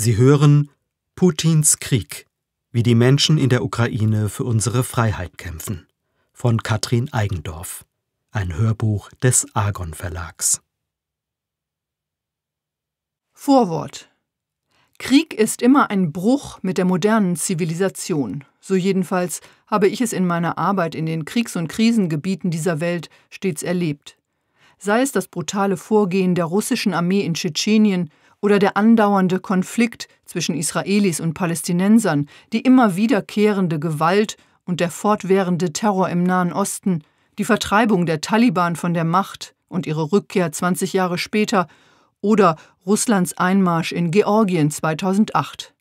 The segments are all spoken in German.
Sie hören Putins Krieg, wie die Menschen in der Ukraine für unsere Freiheit kämpfen von Katrin Eigendorf, ein Hörbuch des Argon Verlags. Vorwort Krieg ist immer ein Bruch mit der modernen Zivilisation. So jedenfalls habe ich es in meiner Arbeit in den Kriegs- und Krisengebieten dieser Welt stets erlebt. Sei es das brutale Vorgehen der russischen Armee in Tschetschenien, oder der andauernde Konflikt zwischen Israelis und Palästinensern, die immer wiederkehrende Gewalt und der fortwährende Terror im Nahen Osten, die Vertreibung der Taliban von der Macht und ihre Rückkehr 20 Jahre später oder Russlands Einmarsch in Georgien 2008.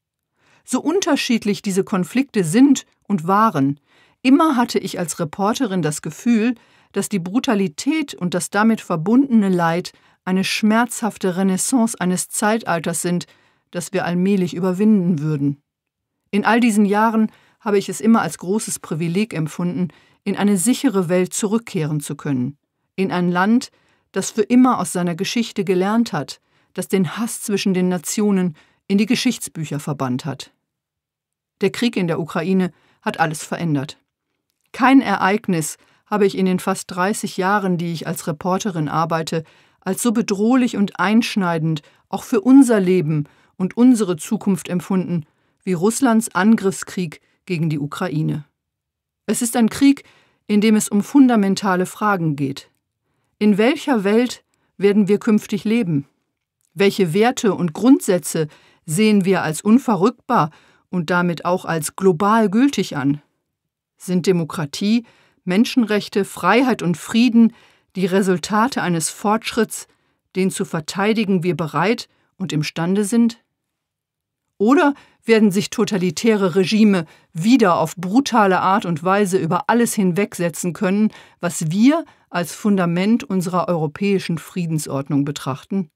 So unterschiedlich diese Konflikte sind und waren, immer hatte ich als Reporterin das Gefühl, dass die Brutalität und das damit verbundene Leid eine schmerzhafte Renaissance eines Zeitalters sind, das wir allmählich überwinden würden. In all diesen Jahren habe ich es immer als großes Privileg empfunden, in eine sichere Welt zurückkehren zu können, in ein Land, das für immer aus seiner Geschichte gelernt hat, das den Hass zwischen den Nationen in die Geschichtsbücher verbannt hat. Der Krieg in der Ukraine hat alles verändert. Kein Ereignis habe ich in den fast 30 Jahren, die ich als Reporterin arbeite, als so bedrohlich und einschneidend auch für unser Leben und unsere Zukunft empfunden wie Russlands Angriffskrieg gegen die Ukraine. Es ist ein Krieg, in dem es um fundamentale Fragen geht. In welcher Welt werden wir künftig leben? Welche Werte und Grundsätze sehen wir als unverrückbar und damit auch als global gültig an? Sind Demokratie, Menschenrechte, Freiheit und Frieden die Resultate eines Fortschritts, den zu verteidigen wir bereit und imstande sind? Oder werden sich totalitäre Regime wieder auf brutale Art und Weise über alles hinwegsetzen können, was wir als Fundament unserer europäischen Friedensordnung betrachten?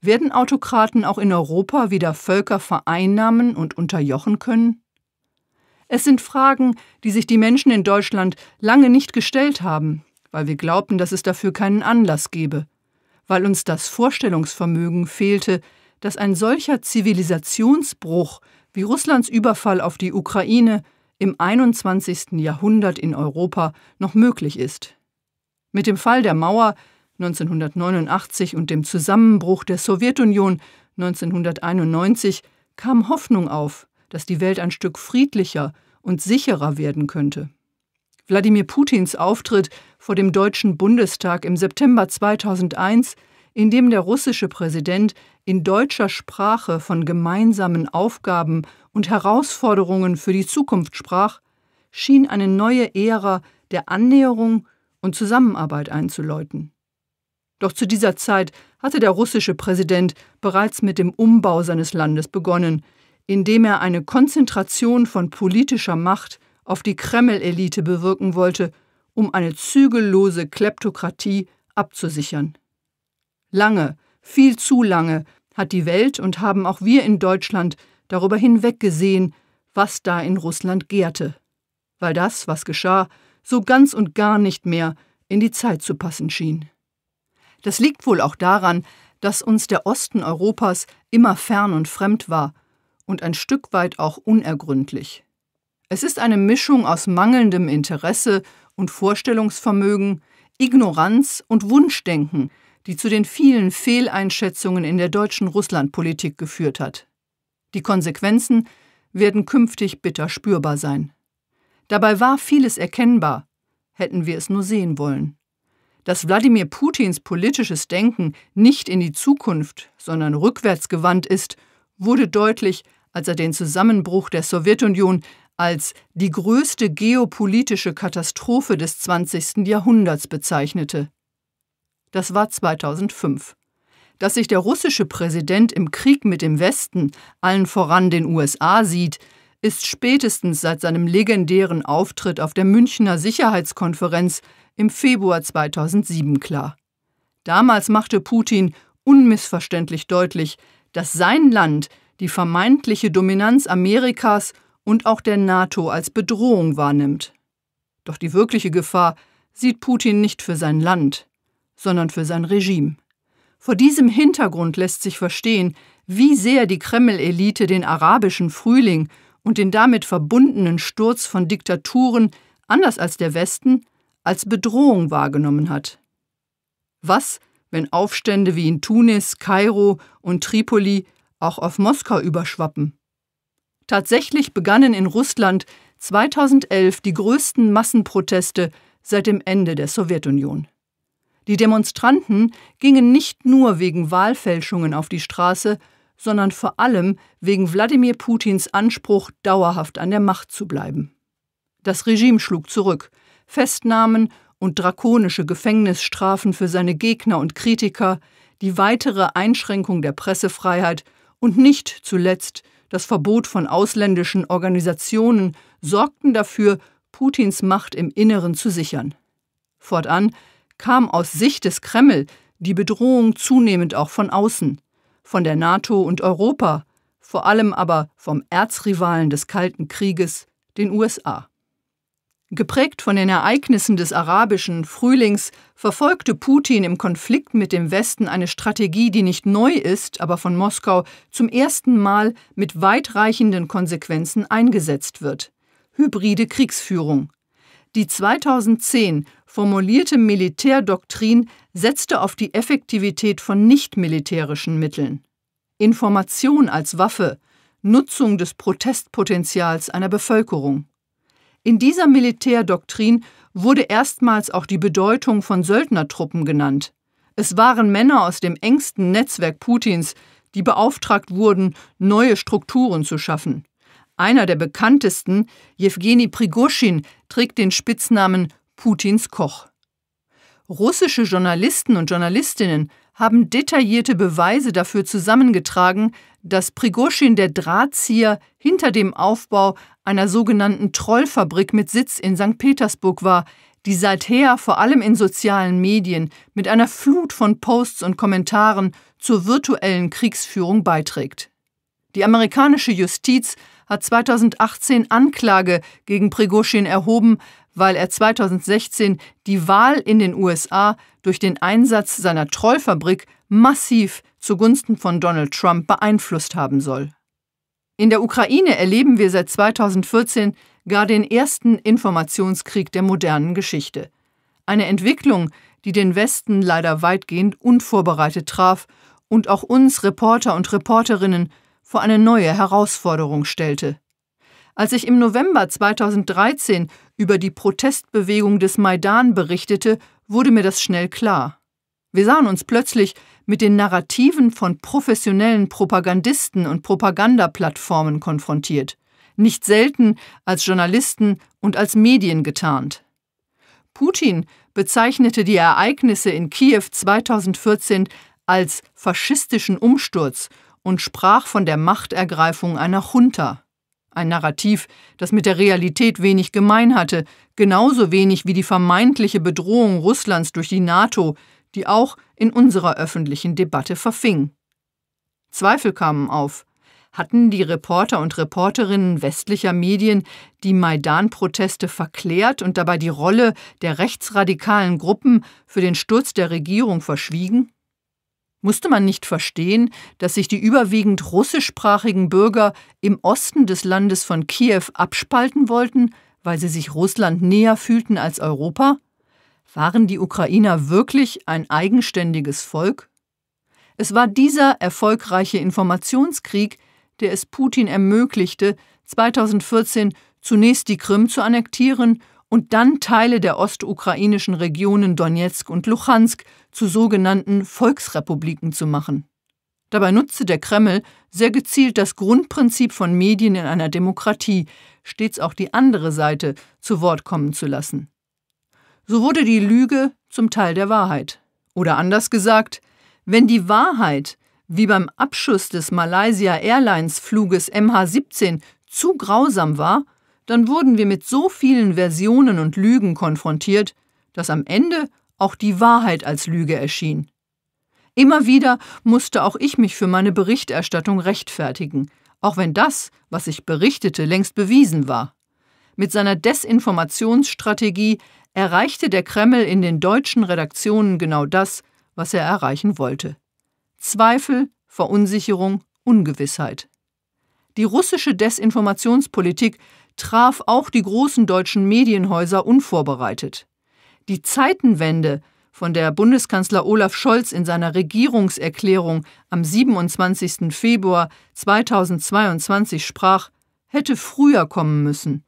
Werden Autokraten auch in Europa wieder Völker vereinnahmen und unterjochen können? Es sind Fragen, die sich die Menschen in Deutschland lange nicht gestellt haben weil wir glaubten, dass es dafür keinen Anlass gebe, weil uns das Vorstellungsvermögen fehlte, dass ein solcher Zivilisationsbruch wie Russlands Überfall auf die Ukraine im 21. Jahrhundert in Europa noch möglich ist. Mit dem Fall der Mauer 1989 und dem Zusammenbruch der Sowjetunion 1991 kam Hoffnung auf, dass die Welt ein Stück friedlicher und sicherer werden könnte. Wladimir Putins Auftritt vor dem Deutschen Bundestag im September 2001, in dem der russische Präsident in deutscher Sprache von gemeinsamen Aufgaben und Herausforderungen für die Zukunft sprach, schien eine neue Ära der Annäherung und Zusammenarbeit einzuläuten. Doch zu dieser Zeit hatte der russische Präsident bereits mit dem Umbau seines Landes begonnen, indem er eine Konzentration von politischer Macht auf die Kreml-Elite bewirken wollte, um eine zügellose Kleptokratie abzusichern. Lange, viel zu lange hat die Welt und haben auch wir in Deutschland darüber hinweggesehen, was da in Russland gärte, weil das, was geschah, so ganz und gar nicht mehr in die Zeit zu passen schien. Das liegt wohl auch daran, dass uns der Osten Europas immer fern und fremd war und ein Stück weit auch unergründlich. Es ist eine Mischung aus mangelndem Interesse und Vorstellungsvermögen, Ignoranz und Wunschdenken, die zu den vielen Fehleinschätzungen in der deutschen Russlandpolitik geführt hat. Die Konsequenzen werden künftig bitter spürbar sein. Dabei war vieles erkennbar, hätten wir es nur sehen wollen. Dass Wladimir Putins politisches Denken nicht in die Zukunft, sondern rückwärts gewandt ist, wurde deutlich, als er den Zusammenbruch der Sowjetunion als die größte geopolitische Katastrophe des 20. Jahrhunderts bezeichnete. Das war 2005. Dass sich der russische Präsident im Krieg mit dem Westen, allen voran den USA, sieht, ist spätestens seit seinem legendären Auftritt auf der Münchner Sicherheitskonferenz im Februar 2007 klar. Damals machte Putin unmissverständlich deutlich, dass sein Land die vermeintliche Dominanz Amerikas und auch der NATO als Bedrohung wahrnimmt. Doch die wirkliche Gefahr sieht Putin nicht für sein Land, sondern für sein Regime. Vor diesem Hintergrund lässt sich verstehen, wie sehr die Kreml-Elite den arabischen Frühling und den damit verbundenen Sturz von Diktaturen, anders als der Westen, als Bedrohung wahrgenommen hat. Was, wenn Aufstände wie in Tunis, Kairo und Tripoli auch auf Moskau überschwappen? Tatsächlich begannen in Russland 2011 die größten Massenproteste seit dem Ende der Sowjetunion. Die Demonstranten gingen nicht nur wegen Wahlfälschungen auf die Straße, sondern vor allem wegen Wladimir Putins Anspruch, dauerhaft an der Macht zu bleiben. Das Regime schlug zurück, Festnahmen und drakonische Gefängnisstrafen für seine Gegner und Kritiker, die weitere Einschränkung der Pressefreiheit und nicht zuletzt das Verbot von ausländischen Organisationen sorgten dafür, Putins Macht im Inneren zu sichern. Fortan kam aus Sicht des Kreml die Bedrohung zunehmend auch von außen, von der NATO und Europa, vor allem aber vom Erzrivalen des Kalten Krieges, den USA. Geprägt von den Ereignissen des arabischen Frühlings verfolgte Putin im Konflikt mit dem Westen eine Strategie, die nicht neu ist, aber von Moskau zum ersten Mal mit weitreichenden Konsequenzen eingesetzt wird. Hybride Kriegsführung. Die 2010 formulierte Militärdoktrin setzte auf die Effektivität von nichtmilitärischen Mitteln. Information als Waffe, Nutzung des Protestpotenzials einer Bevölkerung. In dieser Militärdoktrin wurde erstmals auch die Bedeutung von Söldnertruppen genannt. Es waren Männer aus dem engsten Netzwerk Putins, die beauftragt wurden, neue Strukturen zu schaffen. Einer der bekanntesten, Jewgeni Prigoschin, trägt den Spitznamen Putins Koch. Russische Journalisten und Journalistinnen haben detaillierte Beweise dafür zusammengetragen, dass Prigoschin der Drahtzieher hinter dem Aufbau einer sogenannten Trollfabrik mit Sitz in St. Petersburg war, die seither vor allem in sozialen Medien mit einer Flut von Posts und Kommentaren zur virtuellen Kriegsführung beiträgt. Die amerikanische Justiz hat 2018 Anklage gegen Prigoshin erhoben, weil er 2016 die Wahl in den USA durch den Einsatz seiner Trollfabrik massiv zugunsten von Donald Trump beeinflusst haben soll. In der Ukraine erleben wir seit 2014 gar den ersten Informationskrieg der modernen Geschichte. Eine Entwicklung, die den Westen leider weitgehend unvorbereitet traf und auch uns Reporter und Reporterinnen vor eine neue Herausforderung stellte. Als ich im November 2013 über die Protestbewegung des Maidan berichtete, wurde mir das schnell klar. Wir sahen uns plötzlich mit den Narrativen von professionellen Propagandisten und Propagandaplattformen konfrontiert, nicht selten als Journalisten und als Medien getarnt. Putin bezeichnete die Ereignisse in Kiew 2014 als faschistischen Umsturz und sprach von der Machtergreifung einer Junta. Ein Narrativ, das mit der Realität wenig gemein hatte, genauso wenig wie die vermeintliche Bedrohung Russlands durch die NATO, die auch in unserer öffentlichen Debatte verfing. Zweifel kamen auf. Hatten die Reporter und Reporterinnen westlicher Medien die Maidan-Proteste verklärt und dabei die Rolle der rechtsradikalen Gruppen für den Sturz der Regierung verschwiegen? Musste man nicht verstehen, dass sich die überwiegend russischsprachigen Bürger im Osten des Landes von Kiew abspalten wollten, weil sie sich Russland näher fühlten als Europa? Waren die Ukrainer wirklich ein eigenständiges Volk? Es war dieser erfolgreiche Informationskrieg, der es Putin ermöglichte, 2014 zunächst die Krim zu annektieren und dann Teile der ostukrainischen Regionen Donetsk und Luhansk zu sogenannten Volksrepubliken zu machen. Dabei nutzte der Kreml sehr gezielt das Grundprinzip von Medien in einer Demokratie, stets auch die andere Seite zu Wort kommen zu lassen. So wurde die Lüge zum Teil der Wahrheit. Oder anders gesagt, wenn die Wahrheit, wie beim Abschuss des Malaysia Airlines Fluges MH17, zu grausam war, dann wurden wir mit so vielen Versionen und Lügen konfrontiert, dass am Ende auch die Wahrheit als Lüge erschien. Immer wieder musste auch ich mich für meine Berichterstattung rechtfertigen, auch wenn das, was ich berichtete, längst bewiesen war. Mit seiner Desinformationsstrategie erreichte der Kreml in den deutschen Redaktionen genau das, was er erreichen wollte. Zweifel, Verunsicherung, Ungewissheit. Die russische Desinformationspolitik traf auch die großen deutschen Medienhäuser unvorbereitet. Die Zeitenwende, von der Bundeskanzler Olaf Scholz in seiner Regierungserklärung am 27. Februar 2022 sprach, hätte früher kommen müssen.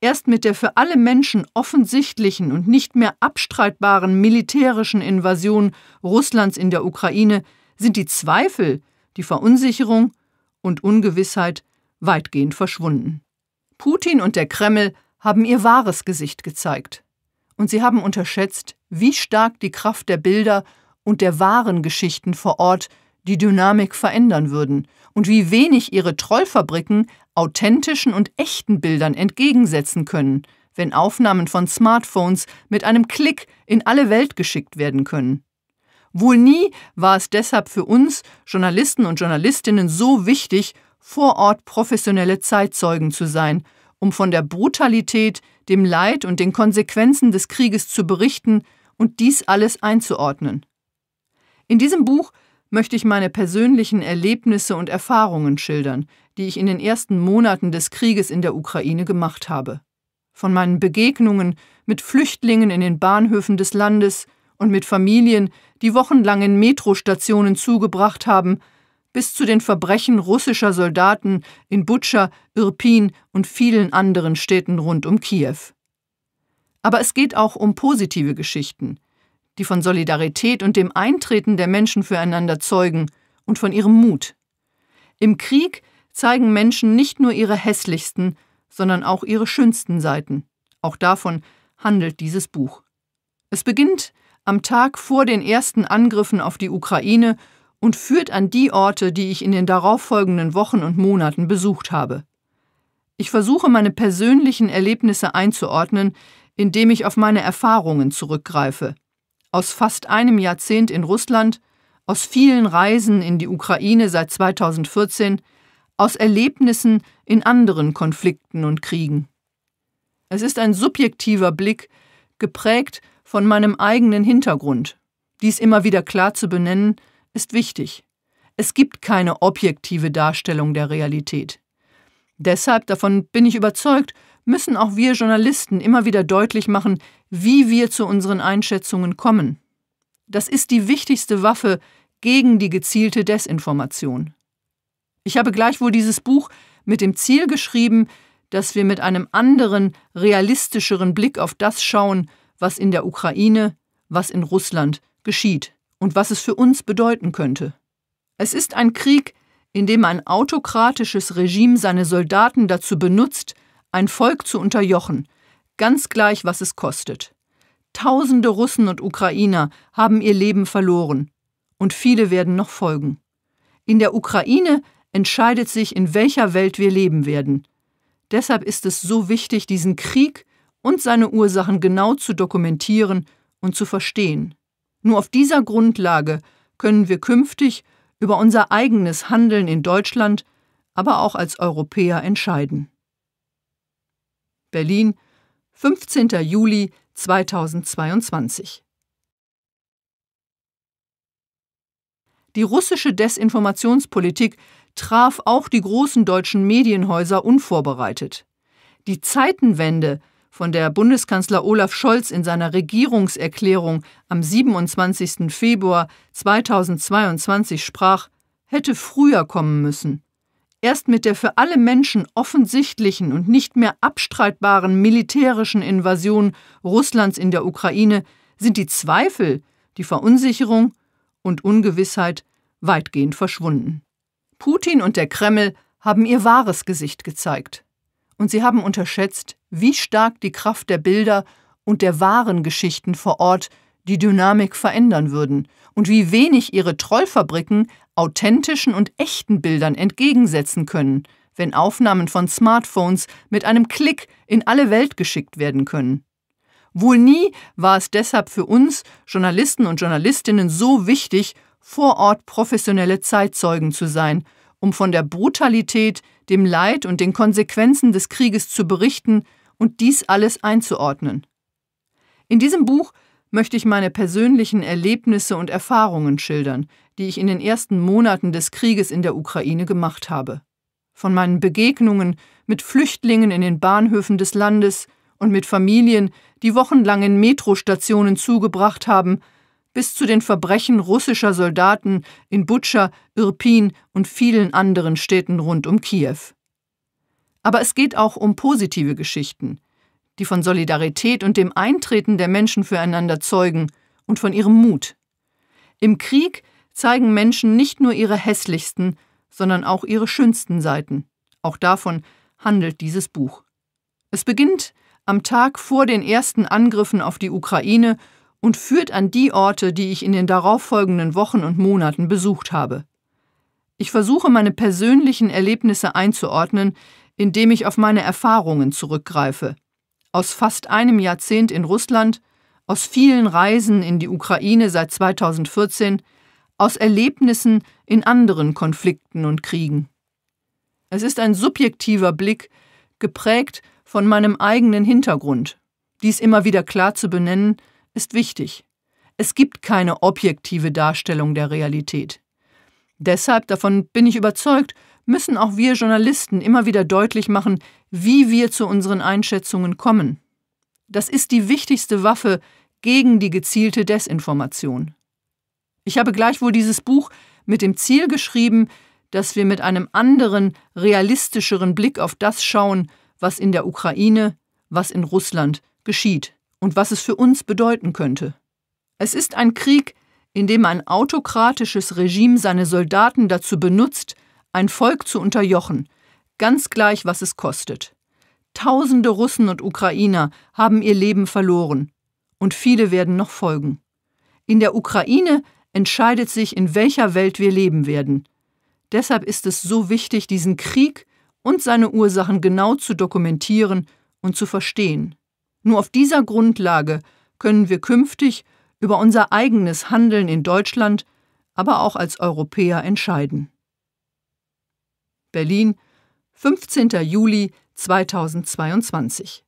Erst mit der für alle Menschen offensichtlichen und nicht mehr abstreitbaren militärischen Invasion Russlands in der Ukraine sind die Zweifel, die Verunsicherung und Ungewissheit weitgehend verschwunden. Putin und der Kreml haben ihr wahres Gesicht gezeigt. Und sie haben unterschätzt, wie stark die Kraft der Bilder und der wahren Geschichten vor Ort die Dynamik verändern würden und wie wenig ihre Trollfabriken authentischen und echten Bildern entgegensetzen können, wenn Aufnahmen von Smartphones mit einem Klick in alle Welt geschickt werden können. Wohl nie war es deshalb für uns Journalisten und Journalistinnen so wichtig, vor Ort professionelle Zeitzeugen zu sein, um von der Brutalität, dem Leid und den Konsequenzen des Krieges zu berichten und dies alles einzuordnen. In diesem Buch möchte ich meine persönlichen Erlebnisse und Erfahrungen schildern, die ich in den ersten Monaten des Krieges in der Ukraine gemacht habe. Von meinen Begegnungen mit Flüchtlingen in den Bahnhöfen des Landes und mit Familien, die wochenlang in Metrostationen zugebracht haben, bis zu den Verbrechen russischer Soldaten in Butscha, Irpin und vielen anderen Städten rund um Kiew. Aber es geht auch um positive Geschichten, die von Solidarität und dem Eintreten der Menschen füreinander zeugen und von ihrem Mut. Im Krieg zeigen Menschen nicht nur ihre hässlichsten, sondern auch ihre schönsten Seiten. Auch davon handelt dieses Buch. Es beginnt am Tag vor den ersten Angriffen auf die Ukraine und führt an die Orte, die ich in den darauffolgenden Wochen und Monaten besucht habe. Ich versuche meine persönlichen Erlebnisse einzuordnen, indem ich auf meine Erfahrungen zurückgreife. Aus fast einem Jahrzehnt in Russland, aus vielen Reisen in die Ukraine seit 2014, aus Erlebnissen in anderen Konflikten und Kriegen. Es ist ein subjektiver Blick, geprägt von meinem eigenen Hintergrund. Dies immer wieder klar zu benennen, ist wichtig. Es gibt keine objektive Darstellung der Realität. Deshalb, davon bin ich überzeugt, müssen auch wir Journalisten immer wieder deutlich machen, wie wir zu unseren Einschätzungen kommen. Das ist die wichtigste Waffe gegen die gezielte Desinformation. Ich habe gleichwohl dieses Buch mit dem Ziel geschrieben, dass wir mit einem anderen, realistischeren Blick auf das schauen, was in der Ukraine, was in Russland geschieht und was es für uns bedeuten könnte. Es ist ein Krieg, in dem ein autokratisches Regime seine Soldaten dazu benutzt, ein Volk zu unterjochen, ganz gleich, was es kostet. Tausende Russen und Ukrainer haben ihr Leben verloren, und viele werden noch folgen. In der Ukraine entscheidet sich, in welcher Welt wir leben werden. Deshalb ist es so wichtig, diesen Krieg und seine Ursachen genau zu dokumentieren und zu verstehen. Nur auf dieser Grundlage können wir künftig über unser eigenes Handeln in Deutschland, aber auch als Europäer entscheiden. Berlin, 15. Juli 2022. Die russische Desinformationspolitik traf auch die großen deutschen Medienhäuser unvorbereitet. Die Zeitenwende von der Bundeskanzler Olaf Scholz in seiner Regierungserklärung am 27. Februar 2022 sprach, hätte früher kommen müssen. Erst mit der für alle Menschen offensichtlichen und nicht mehr abstreitbaren militärischen Invasion Russlands in der Ukraine sind die Zweifel, die Verunsicherung und Ungewissheit weitgehend verschwunden. Putin und der Kreml haben ihr wahres Gesicht gezeigt und sie haben unterschätzt, wie stark die Kraft der Bilder und der wahren Geschichten vor Ort die Dynamik verändern würden und wie wenig ihre Trollfabriken authentischen und echten Bildern entgegensetzen können, wenn Aufnahmen von Smartphones mit einem Klick in alle Welt geschickt werden können. Wohl nie war es deshalb für uns, Journalisten und Journalistinnen, so wichtig, vor Ort professionelle Zeitzeugen zu sein um von der Brutalität, dem Leid und den Konsequenzen des Krieges zu berichten und dies alles einzuordnen. In diesem Buch möchte ich meine persönlichen Erlebnisse und Erfahrungen schildern, die ich in den ersten Monaten des Krieges in der Ukraine gemacht habe. Von meinen Begegnungen mit Flüchtlingen in den Bahnhöfen des Landes und mit Familien, die wochenlang in Metrostationen zugebracht haben, bis zu den Verbrechen russischer Soldaten in Butscha, Irpin und vielen anderen Städten rund um Kiew. Aber es geht auch um positive Geschichten, die von Solidarität und dem Eintreten der Menschen füreinander zeugen und von ihrem Mut. Im Krieg zeigen Menschen nicht nur ihre hässlichsten, sondern auch ihre schönsten Seiten. Auch davon handelt dieses Buch. Es beginnt am Tag vor den ersten Angriffen auf die Ukraine und führt an die Orte, die ich in den darauffolgenden Wochen und Monaten besucht habe. Ich versuche meine persönlichen Erlebnisse einzuordnen, indem ich auf meine Erfahrungen zurückgreife. Aus fast einem Jahrzehnt in Russland, aus vielen Reisen in die Ukraine seit 2014, aus Erlebnissen in anderen Konflikten und Kriegen. Es ist ein subjektiver Blick, geprägt von meinem eigenen Hintergrund. Dies immer wieder klar zu benennen, ist wichtig. Es gibt keine objektive Darstellung der Realität. Deshalb, davon bin ich überzeugt, müssen auch wir Journalisten immer wieder deutlich machen, wie wir zu unseren Einschätzungen kommen. Das ist die wichtigste Waffe gegen die gezielte Desinformation. Ich habe gleichwohl dieses Buch mit dem Ziel geschrieben, dass wir mit einem anderen, realistischeren Blick auf das schauen, was in der Ukraine, was in Russland geschieht und was es für uns bedeuten könnte. Es ist ein Krieg, in dem ein autokratisches Regime seine Soldaten dazu benutzt, ein Volk zu unterjochen, ganz gleich, was es kostet. Tausende Russen und Ukrainer haben ihr Leben verloren, und viele werden noch folgen. In der Ukraine entscheidet sich, in welcher Welt wir leben werden. Deshalb ist es so wichtig, diesen Krieg und seine Ursachen genau zu dokumentieren und zu verstehen. Nur auf dieser Grundlage können wir künftig über unser eigenes Handeln in Deutschland, aber auch als Europäer entscheiden. Berlin, 15. Juli 2022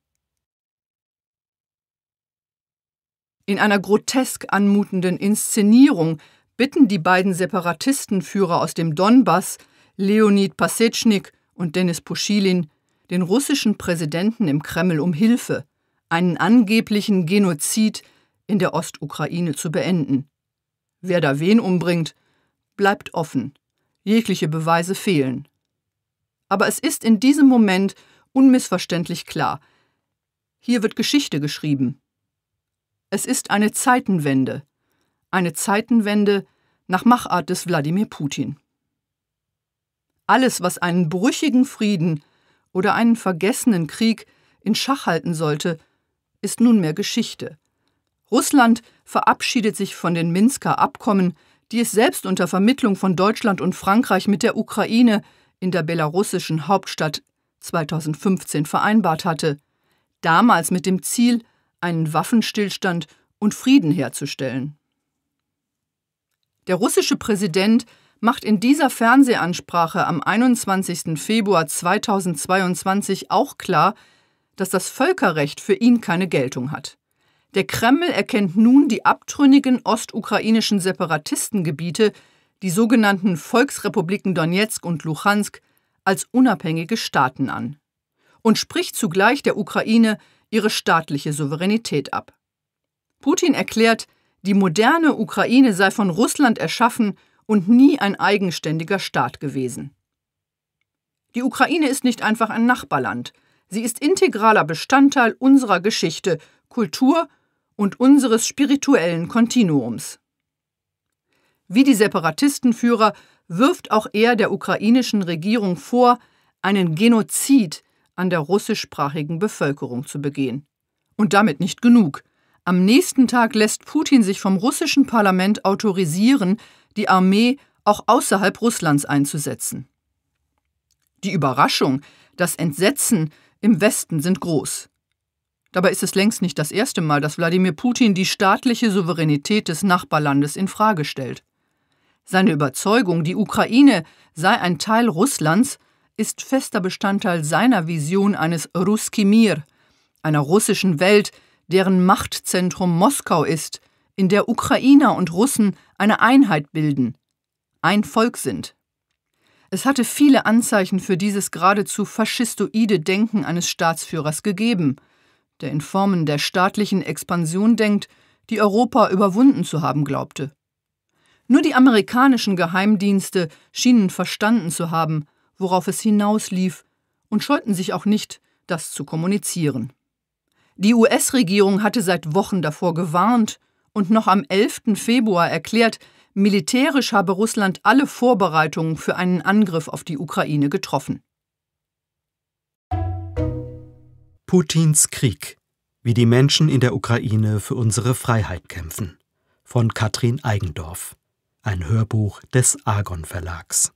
In einer grotesk anmutenden Inszenierung bitten die beiden Separatistenführer aus dem Donbass, Leonid Pasechnik und Denis Puschilin, den russischen Präsidenten im Kreml um Hilfe, einen angeblichen Genozid in der Ostukraine zu beenden. Wer da wen umbringt, bleibt offen. Jegliche Beweise fehlen. Aber es ist in diesem Moment unmissverständlich klar, hier wird Geschichte geschrieben. Es ist eine Zeitenwende, eine Zeitenwende nach Machart des Wladimir Putin. Alles, was einen brüchigen Frieden oder einen vergessenen Krieg in Schach halten sollte, ist nunmehr Geschichte. Russland verabschiedet sich von den Minsker Abkommen, die es selbst unter Vermittlung von Deutschland und Frankreich mit der Ukraine in der belarussischen Hauptstadt 2015 vereinbart hatte, damals mit dem Ziel, einen Waffenstillstand und Frieden herzustellen. Der russische Präsident macht in dieser Fernsehansprache am 21. Februar 2022 auch klar, dass das Völkerrecht für ihn keine Geltung hat. Der Kreml erkennt nun die abtrünnigen ostukrainischen Separatistengebiete, die sogenannten Volksrepubliken Donetsk und Luhansk, als unabhängige Staaten an und spricht zugleich der Ukraine ihre staatliche Souveränität ab. Putin erklärt, die moderne Ukraine sei von Russland erschaffen und nie ein eigenständiger Staat gewesen. Die Ukraine ist nicht einfach ein Nachbarland, Sie ist integraler Bestandteil unserer Geschichte, Kultur und unseres spirituellen Kontinuums. Wie die Separatistenführer wirft auch er der ukrainischen Regierung vor, einen Genozid an der russischsprachigen Bevölkerung zu begehen. Und damit nicht genug. Am nächsten Tag lässt Putin sich vom russischen Parlament autorisieren, die Armee auch außerhalb Russlands einzusetzen. Die Überraschung, das Entsetzen, im Westen sind groß. Dabei ist es längst nicht das erste Mal, dass Wladimir Putin die staatliche Souveränität des Nachbarlandes in Frage stellt. Seine Überzeugung, die Ukraine sei ein Teil Russlands, ist fester Bestandteil seiner Vision eines Ruskimir, einer russischen Welt, deren Machtzentrum Moskau ist, in der Ukrainer und Russen eine Einheit bilden, ein Volk sind. Es hatte viele Anzeichen für dieses geradezu faschistoide Denken eines Staatsführers gegeben, der in Formen der staatlichen Expansion denkt, die Europa überwunden zu haben glaubte. Nur die amerikanischen Geheimdienste schienen verstanden zu haben, worauf es hinauslief, und scheuten sich auch nicht, das zu kommunizieren. Die US-Regierung hatte seit Wochen davor gewarnt und noch am 11. Februar erklärt, Militärisch habe Russland alle Vorbereitungen für einen Angriff auf die Ukraine getroffen. Putins Krieg. Wie die Menschen in der Ukraine für unsere Freiheit kämpfen. Von Katrin Eigendorf. Ein Hörbuch des Argon Verlags.